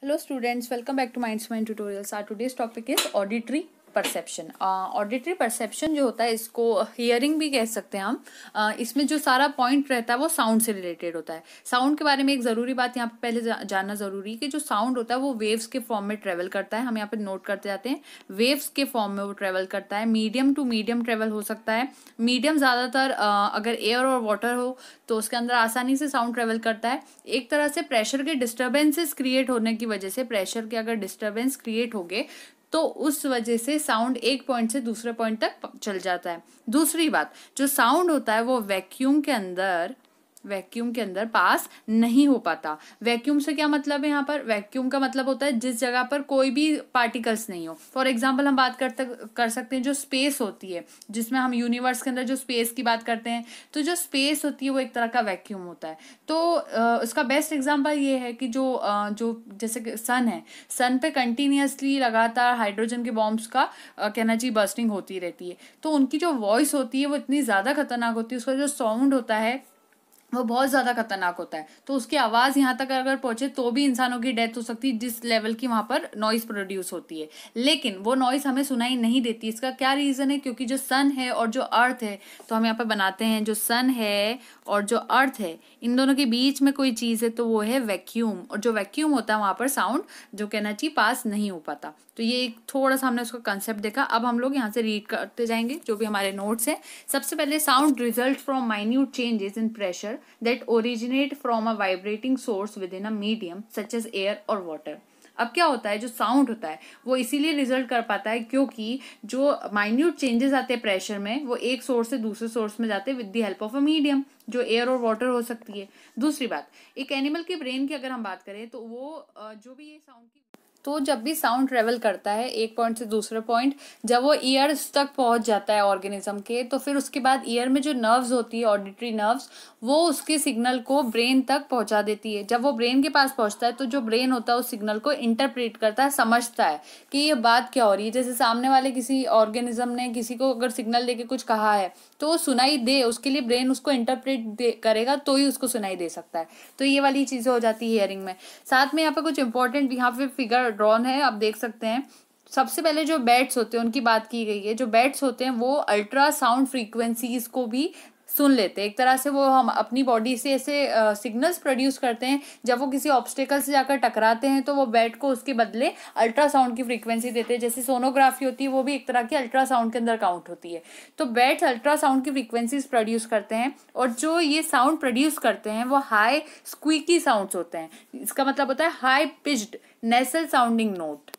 Hello students, welcome back to Mindsmind Tutorials. Our today's topic is auditory perception auditory perception जो होता है इसको hearing भी कह सकते हैं हम uh, इसमें जो सारा पॉइंट रहता है वो साउंड से रिलेटेड होता है साउंड के बारे में एक ज़रूरी बात यहाँ पर पहले जा, जानना ज़रूरी है कि जो साउंड होता है वो वेव्स के फॉर्म में ट्रेवल करता है हम यहाँ पर नोट करते जाते हैं वेव्स के फॉर्म में वो ट्रेवल करता है मीडियम टू मीडियम ट्रेवल हो सकता है मीडियम ज़्यादातर अगर एयर और वाटर हो तो उसके अंदर आसानी से साउंड ट्रेवल करता है एक तरह से प्रेशर के डिस्टर्बेंसेस क्रिएट होने की वजह से प्रेशर के अगर डिस्टर्बेंस क्रिएट हो गए तो उस वजह से साउंड एक पॉइंट से दूसरे पॉइंट तक चल जाता है दूसरी बात जो साउंड होता है वो वैक्यूम के अंदर वैक्यूम के अंदर पास नहीं हो पाता वैक्यूम से क्या मतलब है यहाँ पर वैक्यूम का मतलब होता है जिस जगह पर कोई भी पार्टिकल्स नहीं हो फॉर एग्जाम्पल हम बात करते कर सकते हैं जो स्पेस होती है जिसमें हम यूनिवर्स के अंदर जो स्पेस की बात करते हैं तो जो स्पेस होती है वो एक तरह का वैक्यूम होता है तो उसका बेस्ट एग्जाम्पल ये है कि जो जो जैसे सन है सन पे कंटिन्यूसली लगातार हाइड्रोजन के बॉम्ब्स का कहना चाहिए बर्स्टिंग होती रहती है तो उनकी जो वॉइस होती है वो इतनी ज़्यादा खतरनाक होती है उसका जो साउंड होता है वो बहुत ज़्यादा खतरनाक होता है तो उसकी आवाज़ यहाँ तक अगर पहुँचे तो भी इंसानों की डेथ हो सकती है जिस लेवल की वहाँ पर नॉइज़ प्रोड्यूस होती है लेकिन वो नॉइज़ हमें सुनाई नहीं देती इसका क्या रीज़न है क्योंकि जो सन है और जो अर्थ है तो हम यहाँ पर बनाते हैं जो सन है और जो अर्थ है इन दोनों के बीच में कोई चीज़ है तो वो है वैक्यूम और जो वैक्यूम होता है वहाँ पर साउंड जो कहना चाहिए पास नहीं हो पाता तो ये एक थोड़ा सा हमने उसका कंसेप्ट देखा अब हम लोग यहाँ से रीड करते जाएंगे जो भी हमारे नोट्स हैं सबसे पहले sound result from minute changes in pressure that originate from a vibrating source within a medium such as air और वाटर अब क्या होता है जो साउंड होता है वो इसीलिए रिजल्ट कर पाता है क्योंकि जो माइन्यूट चेंजेस आते हैं प्रेशर में वो एक सोर्स से दूसरे सोर्स में जाते हैं with the help of a medium जो एयर और वाटर हो सकती है दूसरी बात एक एनिमल के ब्रेन की अगर हम बात करें तो वो जो भी ये साउंड की तो जब भी साउंड ट्रेवल करता है एक पॉइंट से दूसरे पॉइंट जब वो ईयर्स तक पहुंच जाता है ऑर्गेनिज्म के तो फिर उसके बाद ईयर में जो नर्व्स होती है ऑडिटरी नर्व्स वो उसके सिग्नल को ब्रेन तक पहुंचा देती है जब वो ब्रेन के पास पहुंचता है तो जो ब्रेन होता है उस सिग्नल को इंटरप्रेट करता है समझता है कि ये बात क्या हो रही है जैसे सामने वाले किसी ऑर्गेनिज्म ने किसी को अगर सिग्नल देके कुछ कहा है तो वो सुनाई दे उसके लिए ब्रेन उसको इंटरप्रेट करेगा तो ही उसको सुनाई दे सकता है तो ये वाली चीज़ें हो जाती है हियरिंग में साथ में यहाँ पे कुछ इंपॉर्टेंट यहाँ पे फिगर ड्रॉन है आप देख सकते हैं सबसे पहले जो बैट्स होते हैं उनकी बात की गई है जो बैट्स होते हैं वो अल्ट्रासाउंड फ्रीक्वेंसीज को भी सुन लेते हैं एक तरह से वो हम अपनी बॉडी से ऐसे सिग्नल्स प्रोड्यूस करते हैं जब वो किसी ऑब्स्टिकल से जाकर टकराते हैं तो वो बैट को उसके बदले अल्ट्रासाउंड की फ्रीक्वेंसी देते हैं जैसे सोनोग्राफी होती है वो भी एक तरह की अल्ट्रासाउंड के अंदर काउंट होती है तो बैट्स अल्ट्रासाउंड की फ्रीक्वेंसीज प्रोड्यूस करते हैं और जो ये साउंड प्रोड्यूस करते हैं वो हाई स्क्वीकी साउंड होते हैं इसका मतलब होता है high pitched nasal sounding note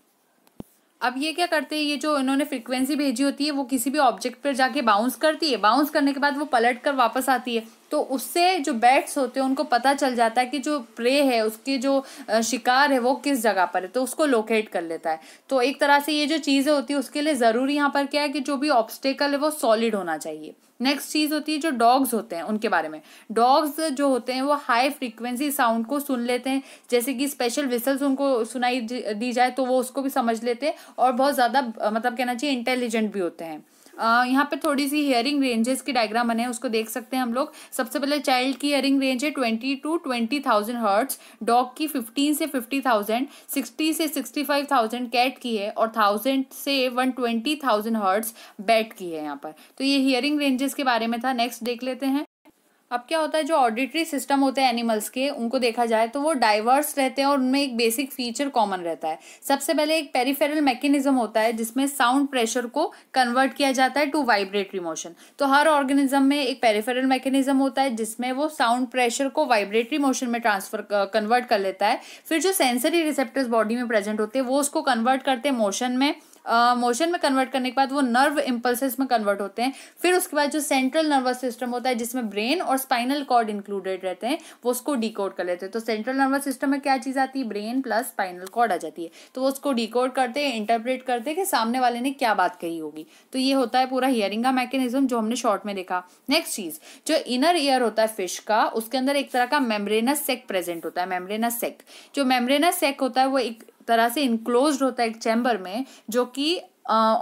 अब ये क्या करते हैं ये जो इन्होंने फ्रिक्वेंसी भेजी होती है वो किसी भी ऑब्जेक्ट पर जाके बाउंस करती है बाउंस करने के बाद वो पलट कर वापस आती है तो उससे जो बैट्स होते हैं उनको पता चल जाता है कि जो प्रे है उसकी जो शिकार है वो किस जगह पर है तो उसको लोकेट कर लेता है तो एक तरह से ये जो चीज़ें होती है उसके लिए ज़रूरी यहाँ पर क्या है कि जो भी ऑब्स्टेकल है वो सॉलिड होना चाहिए नेक्स्ट चीज़ होती है जो डॉग्स होते हैं उनके बारे में डॉग्स जो होते हैं वो हाई फ्रिक्वेंसी साउंड को सुन लेते हैं जैसे कि स्पेशल विसल्स उनको सुनाई दी जाए तो वो उसको भी समझ लेते हैं और बहुत ज़्यादा मतलब कहना चाहिए इंटेलिजेंट भी होते हैं यहाँ पे थोड़ी सी हेयरिंग रेंजेस की डायग्राम बने उसको देख सकते हैं हम लोग सबसे पहले चाइल्ड की हेयरिंग रेंज है twenty to twenty thousand hertz dog की फिफ्टीन से फिफ्टी थाउजेंड सिक्सटी से सिक्सटी फाइव थाउजेंड कैट की है और थाउजेंड से one twenty thousand hertz bat की है यहाँ पर तो ये हियरिंग रेंजेस के बारे में था नेक्स्ट देख लेते हैं अब क्या होता है जो ऑडिटरी सिस्टम होते हैं एनिमल्स के उनको देखा जाए तो वो डाइवर्स रहते हैं और उनमें एक बेसिक फीचर कॉमन रहता है सबसे पहले एक पेरीफेरल मैकेनिज्म होता है जिसमें साउंड प्रेशर को कन्वर्ट किया जाता है टू वाइब्रेटरी मोशन तो हर ऑर्गेनिज्म में एक पेरीफेरल मैकेनिज्म होता है जिसमें वो साउंड प्रेशर को वाइब्रेटरी मोशन में ट्रांसफर कन्वर्ट कर लेता है फिर जो सेंसरी रिसेप्टर्स बॉडी में प्रेजेंट होते हैं वो उसको कन्वर्ट करते हैं मोशन में मोशन में कन्वर्ट करने के बाद वो नर्व इम्पल्सिस में कन्वर्ट होते हैं फिर उसके बाद जो सेंट्रल नर्वस सिस्टम होता है जिसमें ब्रेन और स्पाइनल कॉर्ड इंक्लूडेड रहते हैं वो उसको डी कर लेते हैं तो सेंट्रल नर्वस सिस्टम में क्या चीज़ आती है ब्रेन प्लस स्पाइनल कॉर्ड आ जाती है तो वो उसको डी करते हैं इंटरप्रेट करते हैं कि सामने वाले ने क्या बात कही होगी तो ये होता है पूरा हियरिंग का मैकेनिज्म जो हमने शॉर्ट में देखा नेक्स्ट चीज़ जो इनर ईयर होता है फिश का उसके अंदर एक तरह का मेम्ब्रेनस सेक प्रेजेंट होता है मेम्ब्रेनस सेक जो मेम्ब्रेनस सेक होता है वो एक तरह से इनक्लोज होता है एक चैम्बर में जो कि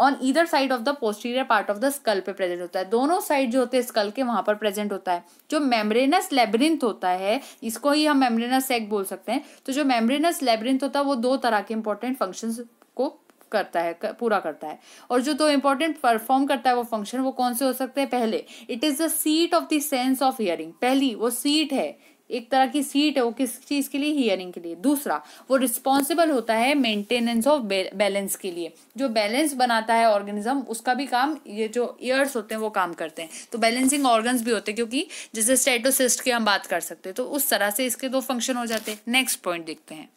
on either side of the posterior part of the skull पे प्रेजेंट होता है दोनों साइड जो होते हैं स्कल के वहां पर प्रेजेंट होता है जो मेम्ब्रेनस लेबरिंथ होता है इसको ही हम मेम्ब्रेनस सेक बोल सकते हैं तो जो मेम्ब्रेनस लेबरिंथ होता है वो दो तरह के इंपॉर्टेंट फंक्शन को करता है कर, पूरा करता है और जो दो तो इंपॉर्टेंट परफॉर्म करता है वो फंक्शन वो कौन से हो सकते हैं पहले it is the seat of the sense of hearing पहली वो सीट है एक तरह की सीट है वो किस चीज़ के लिए हियरिंग के लिए दूसरा वो रिस्पॉन्सिबल होता है मेंटेनेंस ऑफ बैलेंस के लिए जो बैलेंस बनाता है ऑर्गेनिज्म उसका भी काम ये जो ईयर्स होते हैं वो काम करते हैं तो बैलेंसिंग ऑर्गन्स भी होते हैं क्योंकि जैसे स्टेटोसिस्ट की हम बात कर सकते हैं तो उस तरह से इसके दो फंक्शन हो जाते हैं नेक्स्ट पॉइंट देखते हैं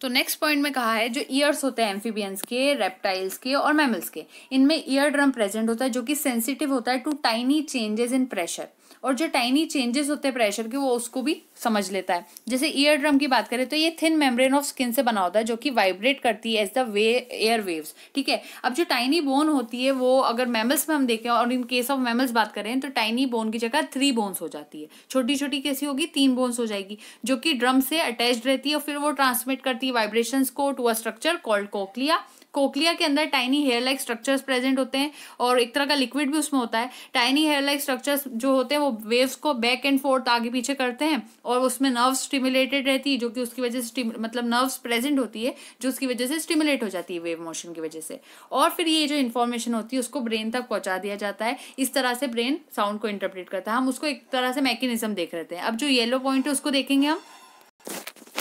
तो नेक्स्ट पॉइंट में कहा है जो ईयर्स होते हैं एम्फीबियंस के रेप्टाइल्स के और मैमल्स के इनमें ईयर ड्रम प्रेजेंट होता है जो कि सेंसिटिव होता है to tiny changes in pressure और जो टाइनी चेंजेस होते हैं प्रेशर के वो उसको भी समझ लेता है जैसे ईयर ड्रम की बात करें तो ये थिन मेम्ब्रेन ऑफ स्किन से बना होता है जो कि वाइब्रेट करती है as the way air waves ठीक है अब जो टाइनी बोन होती है वो अगर मेमल्स में हम देखें और इन केस ऑफ मेमल्स बात करें तो टाइनी बोन की जगह थ्री बोन्स हो जाती है छोटी छोटी कैसी होगी तीन बोन्स हो जाएगी जो कि ड्रम से अटैच रहती है और फिर वो ट्रांसमिट करती है वाइब्रेशन को to a structure called cochlea cochlea के अंदर tiny hair like structures present होते हैं और एक तरह का लिक्विड भी उसमें होता है टाइनी हेयर लाइक स्ट्रक्चर्स जो होते हैं वो वेव्स को बैक एंड फोर्थ आगे पीछे करते हैं और उसमें नर्व स्टिमुलेटेड रहती है जो कि उसकी वजह से मतलब नर्व्स प्रेजेंट होती है जो उसकी वजह से स्टिमुलेट हो जाती है वेव मोशन की वजह से और फिर ये जो इन्फॉर्मेशन होती है उसको ब्रेन तक पहुंचा दिया जाता है इस तरह से ब्रेन साउंड को इंटरप्रेट करता है हम उसको एक तरह से मैकेनिज्म देख रहे हैं अब जो येलो पॉइंट है उसको देखेंगे हम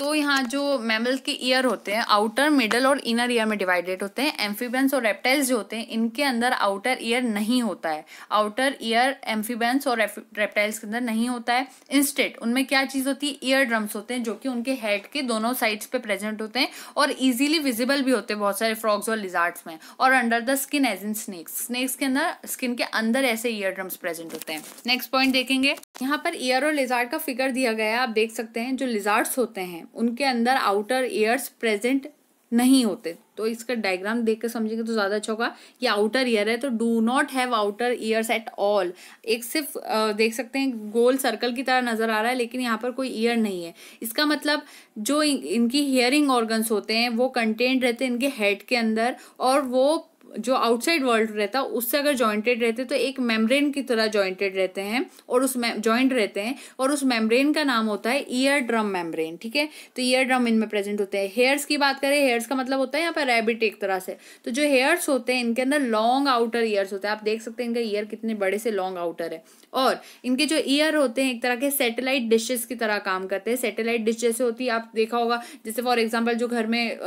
तो यहाँ जो मैमल के ईयर होते हैं आउटर मिडल और इनर ईयर में डिवाइडेड होते हैं एम्फीबेंस और रेप्टाइल्स जो होते हैं इनके अंदर आउटर ईयर नहीं होता है आउटर ईयर एम्फीबेंस और रेप्टाइल्स के अंदर नहीं होता है इंस्टेट उनमें क्या चीज़ होती है ईयर ड्रम्स होते हैं जो कि उनके हेड के दोनों साइड्स पे प्रेजेंट होते हैं और ईजिली विजिबल भी होते हैं बहुत सारे फ्रॉग्स और लिजार्ट में और under the skin as in snakes snakes के अंदर स्किन के अंदर ऐसे ईयर ड्रम्स प्रेजेंट होते हैं नेक्स्ट पॉइंट देखेंगे यहाँ पर ईयर और लिजार्ट का फिगर दिया गया है आप देख सकते हैं जो लिजार्ड्स होते हैं उनके अंदर आउटर ईयर्स प्रेजेंट नहीं होते तो इसका डायग्राम देख कर समझेंगे तो ज़्यादा अच्छा होगा ये आउटर ईयर है तो do not have outer ears at all एक सिर्फ देख सकते हैं गोल सर्कल की तरह नज़र आ रहा है लेकिन यहाँ पर कोई ईयर नहीं है इसका मतलब जो इनकी हियरिंग ऑर्गन्स होते हैं वो कंटेंट रहते हैं इनके हेड के अंदर और वो जो आउटसाइड वर्ल्ड रहता है उससे अगर जॉइंटेड रहते तो एक मेम्ब्रेन की तरह जॉइंटेड रहते हैं और उस जॉइंट रहते हैं और उस मेम्ब्रेन का नाम होता है ईयर ड्रम मेम्ब्रेन ठीक है तो ईयर ड्रम इनमें प्रेजेंट होते हैं हेयर्स की बात करें हेयर्स का मतलब होता है यहाँ पर रेबिट एक तरह से तो जो हेयर्स होते हैं इनके अंदर लॉन्ग आउटर ईयर्स होते हैं आप देख सकते हैं इनका ईयर कितने बड़े से लॉन्ग आउटर है और इनके जो ईयर होते हैं एक तरह के सेटेलाइट डिशेस की तरह काम करते हैं सेटेलाइट डिश जैसे होती है आप देखा होगा जैसे फॉर एग्जाम्पल जो घर में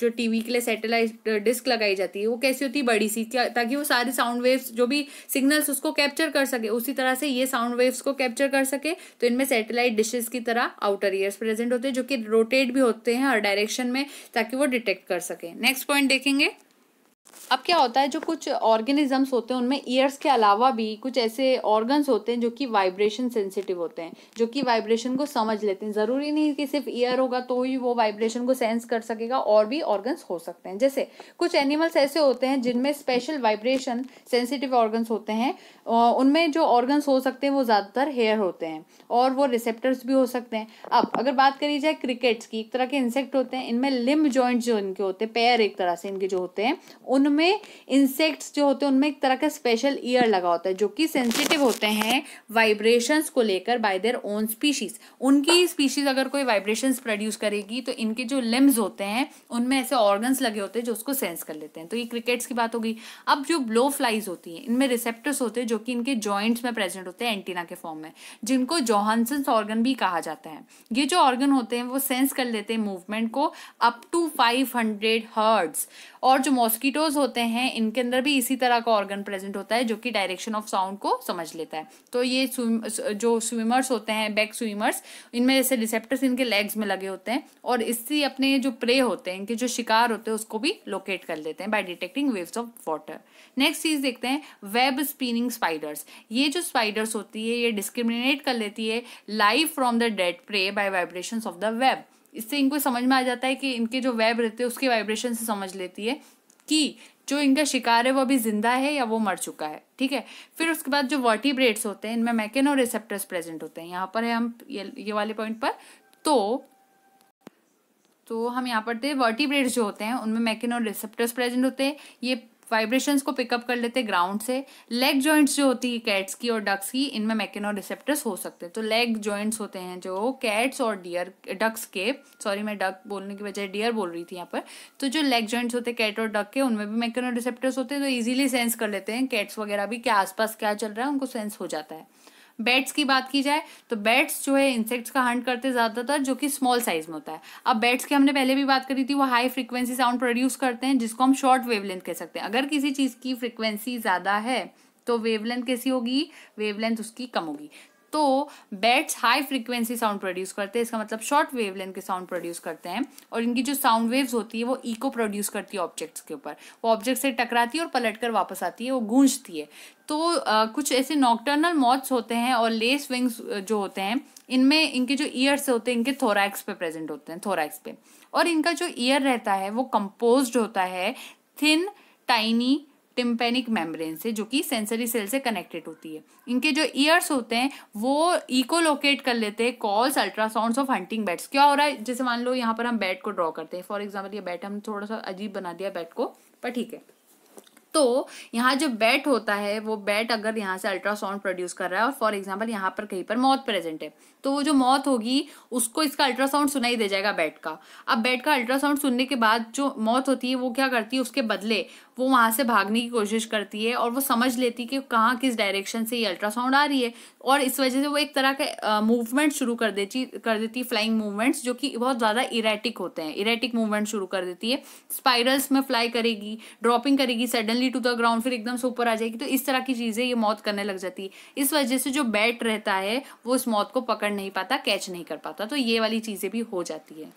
जो टीवी के लिए सेटेलाइट डिस्क लगाई जाती है वो कैसे कैसी होती है बड़ी सी ताकि वो सारी साउंड वेव्स जो भी सिग्नल्स उसको कैप्चर कर सके उसी तरह से ये साउंड वेव्स को कैप्चर कर सके तो इनमें सेटेलाइट डिशेस की तरह आउटर ईयर्स प्रेजेंट होते हैं जो कि रोटेट भी होते हैं हर डायरेक्शन में ताकि वो डिटेक्ट कर सके नेक्स्ट पॉइंट देखेंगे अब क्या होता है जो कुछ ऑर्गेनिजम्स होते हैं उनमें ईयर्स के अलावा भी कुछ ऐसे ऑर्गन्स होते हैं जो कि वाइब्रेशन सेंसिटिव होते हैं जो कि वाइब्रेशन को समझ लेते हैं ज़रूरी नहीं कि सिर्फ ईयर होगा तो ही वो वाइब्रेशन को सेंस कर सकेगा और भी ऑर्गन्स हो सकते हैं जैसे कुछ एनिमल्स ऐसे होते हैं जिनमें स्पेशल वाइब्रेशन सेंसिटिव ऑर्गन्स होते हैं उनमें जो ऑर्गन्स हो सकते हैं वो ज़्यादातर हेयर होते हैं और वो रिसेप्टर्स भी हो सकते हैं अब अगर बात करी जाए क्रिकेट्स की एक तरह के इंसेक्ट होते हैं इनमें लिम्ब ज्वाइंट जो इनके होते हैं पैर एक तरह से इनके जो होते हैं उन उनमें इंसेक्ट्स जो होते हैं उनमें एक तरह का स्पेशल ईयर लगा होता है जो कि सेंसिटिव होते हैं वाइब्रेशंस को लेकर बाय देयर ओन स्पीशीज उनकी स्पीशीज अगर कोई वाइब्रेशंस प्रोड्यूस करेगी तो इनके जो लिम्स होते हैं उनमें ऐसे ऑर्गन्स लगे होते हैं जो उसको सेंस कर लेते हैं तो ये क्रिकेट्स की बात होगी अब जो ब्लो फ्लाइज होती हैं इनमें रिसेप्टर्स होते हैं जो कि इनके जॉइंट्स में प्रेजेंट होते हैं एंटीना के फॉर्म में जिनको जोहानसन्स ऑर्गन भी कहा जाता है ये जो ऑर्गन होते हैं वो सेंस कर लेते हैं मूवमेंट को up to five hundred hertz और जो मॉस्किटोज होते हैं इनके अंदर भी इसी तरह का ऑर्गन प्रेजेंट होता है जो कि डायरेक्शन ऑफ साउंड को समझ लेता है तो ये स्विम जो स्विमर्स होते हैं बैक स्विमर्स इनमें जैसे रिसेप्टर्स इनके लेग्स में लगे होते हैं और इससे अपने जो प्रे होते हैं इनके जो शिकार होते हैं उसको भी लोकेट कर लेते हैं by detecting waves of water next चीज़ देखते हैं वेब स्पिनिंग स्पाइडर्स ये जो स्पाइडर्स होती है ये डिस्क्रिमिनेट कर लेती है live from the dead prey by vibration of the web इससे इनको समझ में आ जाता है कि इनके जो वेब रहते हैं उसके वाइब्रेशन से समझ लेती है कि जो इनका शिकार है वो अभी जिंदा है या वो मर चुका है ठीक है फिर उसके बाद जो वर्टिब्रेट्स होते हैं इनमें मैकेनो रिसेप्टर्स प्रेजेंट होते हैं यहाँ पर है हम ये ये वाले पॉइंट पर तो तो हम यहाँ पर थे वर्टिब्रेट्स जो होते हैं उनमें मैकेनो रिसेप्टर्स प्रेजेंट होते हैं ये वाइब्रेशंस को पिकअप कर लेते ग्राउंड से लेग जॉइंट्स जो होती है कैट्स की और डक्स की इनमें मैकेनो रिसेप्टर्स हो सकते हैं तो लेग जॉइंट्स होते हैं जो कैट्स और डियर डक्स के सॉरी मैं डक बोलने की बजाय डियर बोल रही थी यहाँ पर तो जो लेग जॉइंट्स होते हैं कैट और डक के उनमें भी मैकेनो रिसेप्टर्स होते हैं तो ईजिली सेंस कर लेते हैं कैट्स वगैरह भी क्या आसपास क्या चल रहा है उनको सेंस हो जाता है बैट्स की बात की जाए तो बैट्स जो है इंसेक्ट्स का हंट करते ज़्यादातर जो कि स्मॉल साइज में होता है अब बैट्स की हमने पहले भी बात करी थी वो हाई फ्रिक्वेंसी साउंड प्रोड्यूस करते हैं जिसको हम शॉर्ट वेवलेंथ कह सकते हैं अगर किसी चीज़ की फ्रिक्वेंसी ज़्यादा है तो वेवलेंथ कैसी होगी वेवलेंथ उसकी कम होगी तो bats high frequency sound produce करते हैं इसका मतलब शॉर्ट वेवलेंथ के साउंड प्रोड्यूस करते हैं और इनकी जो साउंड वेव्स होती है वो इको प्रोड्यूस करती है ऑब्जेक्ट्स के ऊपर वो ऑब्जेक्ट से टकराती है और पलट कर वापस आती है वो गूंजती है तो आ, कुछ ऐसे नॉक्टर्नल मॉथ्स होते हैं और लेस विंग्स जो होते हैं इनमें इनके जो ईयर्स होते हैं इनके थोरैक्स पे प्रेजेंट होते हैं थोरैक्स पे और इनका जो ईयर रहता है वो कंपोज होता है थिन टाइनी टिम्पेनिक मेम्ब्रेन से जो कि सेंसरी सेल से कनेक्टेड होती है इनके जो ईयर्स होते हैं वो इको लोकेट कर लेते हैं calls ultrasound of hunting bats क्या हो रहा है जैसे मान लो यहाँ पर हम बैट को ड्रॉ करते हैं फॉर एग्जाम्पल ये बैट हमने थोड़ा सा अजीब बना दिया बैट को पर ठीक है तो यहाँ जो बैट होता है वो बैट अगर यहाँ से अल्ट्रासाउंड प्रोड्यूस कर रहा है और फॉर एग्जाम्पल यहाँ पर कहीं पर मौत प्रेजेंट है तो वो जो मौत होगी उसको इसका अल्ट्रासाउंड सुनाई दे जाएगा बैट का अब बैट का अल्ट्रासाउंड सुनने के बाद जो मौत होती है वो क्या करती है उसके बदले वो वहाँ से भागने की कोशिश करती है और वो समझ लेती है कि कहाँ किस डायरेक्शन से ये अल्ट्रासाउंड आ रही है और इस वजह से वो एक तरह के मूवमेंट शुरू कर देती कर देती है फ्लाइंग मूवमेंट्स जो कि बहुत ज़्यादा इरेटिक होते हैं इरेटिक मूवमेंट शुरू कर देती है स्पाइरल्स में फ्लाई करेगी ड्रॉपिंग करेगी सडनली टू द ग्राउंड फिर एकदम से ऊपर आ जाएगी तो इस तरह की चीज़ें ये मौत करने लग जाती है इस वजह से जो बैट रहता है वो इस मौत को पकड़ नहीं पाता कैच नहीं कर पाता तो ये वाली चीज़ें भी हो जाती है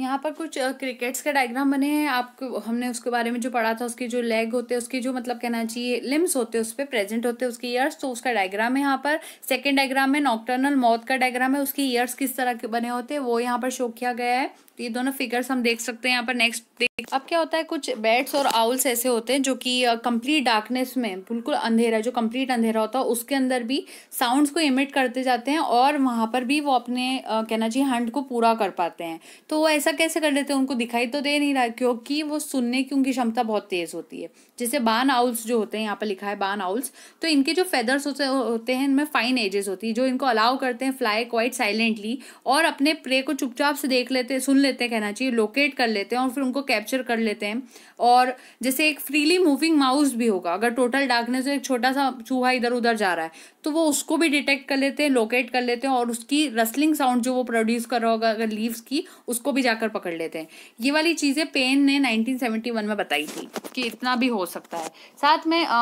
यहाँ पर कुछ क्रिकेट्स का डायग्राम बने हैं आपको हमने उसके बारे में जो पढ़ा था उसके जो लेग होते हैं उसके जो मतलब कहना चाहिए लिम्स होते हैं उस पर प्रेजेंट होते हैं उसके ईयर्स तो उसका डायग्राम है यहाँ पर सेकेंड डायग्राम है नॉक्टर्नल मौत का डायग्राम है उसके ईयर्स किस तरह के बने होते हैं वो यहाँ पर शो किया गया है तो ये दोनों फिगर्स हम देख सकते हैं यहाँ पर नेक्स्ट अब क्या होता है कुछ बैट्स और आउल्स ऐसे होते हैं जो कि कंप्लीट डार्कनेस में बिल्कुल अंधेरा जो कंप्लीट अंधेरा होता है उसके अंदर भी साउंड्स को इमिट करते जाते हैं और वहाँ पर भी वो अपने कहना चाहिए हंड को पूरा कर पाते हैं तो वो ऐसा कैसे कर लेते हैं उनको दिखाई तो दे नहीं रहा क्योंकि वो सुनने की उनकी क्षमता बहुत तेज़ होती है जैसे बान आउल्स जो होते हैं यहाँ पर लिखा है बान आउल्स तो इनके जो फेदर्स होते होते हैं इनमें फाइन एजेस होती है जो इनको अलाउ करते हैं फ्लाई क्वाइट साइलेंटली और अपने प्रे को चुपचाप से देख लेते सुन लेते लेते हैं कहना चाहिए लोकेट कर लेते हैं और फिर उनको कैप्चर कर लेते हैं और जैसे एक फ्रीली मूविंग माउस भी होगा अगर टोटल डार्कनेस में एक छोटा सा चूहा इधर उधर जा रहा है तो वो उसको भी डिटेक्ट कर लेते हैं लोकेट कर लेते हैं और उसकी रसलिंग साउंड जो वो प्रोड्यूस कर रहा होगा अगर लीव्स की उसको भी जाकर पकड़ लेते हैं ये वाली चीज़ें पेन ने नाइनटीन में बताई थी कि इतना भी हो सकता है साथ में आ,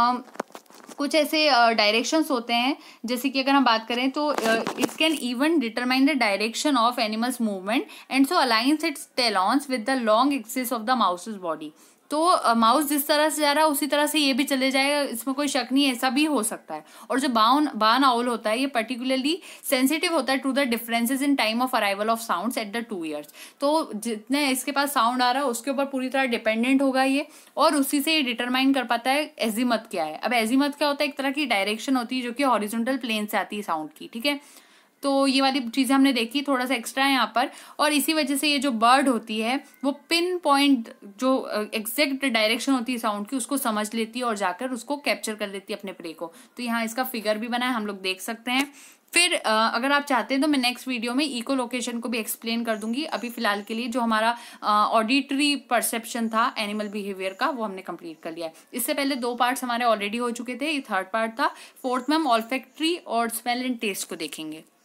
कुछ ऐसे uh, होते हैं जैसे कि अगर हम बात करें तो it can even determine the direction of animals movement and so aligns its talons with the long axis of the mouse body तो माउस जिस तरह से जा रहा है उसी तरह से ये भी चले जाएगा इसमें कोई शक नहीं है ऐसा भी हो सकता है और जो बाउन बान आउल होता है ये पर्टिकुलरली सेंसिटिव होता है to the differences in time of arrival of sound at the two ears तो जितने इसके पास साउंड आ रहा है उसके ऊपर पूरी तरह डिपेंडेंट होगा ये और उसी से ये डिटरमाइन कर पाता है एजीमत क्या है अब एजीमत क्या होता है एक तरह की डायरेक्शन होती है जो कि हॉरिजोंटल प्लेन से आती है साउंड की ठीक है तो ये वाली चीज़ें हमने देखी थोड़ा सा एक्स्ट्रा है यहाँ पर और इसी वजह से ये जो बर्ड होती है वो पिन पॉइंट जो एग्जैक्ट डायरेक्शन होती है साउंड की उसको समझ लेती है और जाकर उसको कैप्चर कर लेती है अपने प्रे को तो यहाँ इसका फिगर भी बना है हम लोग देख सकते हैं फिर अगर आप चाहते हैं तो मैं नेक्स्ट वीडियो में इको लोकेशन को भी एक्सप्लेन कर दूंगी अभी फिलहाल के लिए जो हमारा ऑडिटरी परसेप्शन था एनिमल बिहेवियर का वो हमने कंप्लीट कर लिया है इससे पहले दो पार्ट्स हमारे ऑलरेडी हो चुके थे ये थर्ड पार्ट था फोर्थ में हम ऑलफेक्ट्री और स्मेल एंड टेस्ट को देखेंगे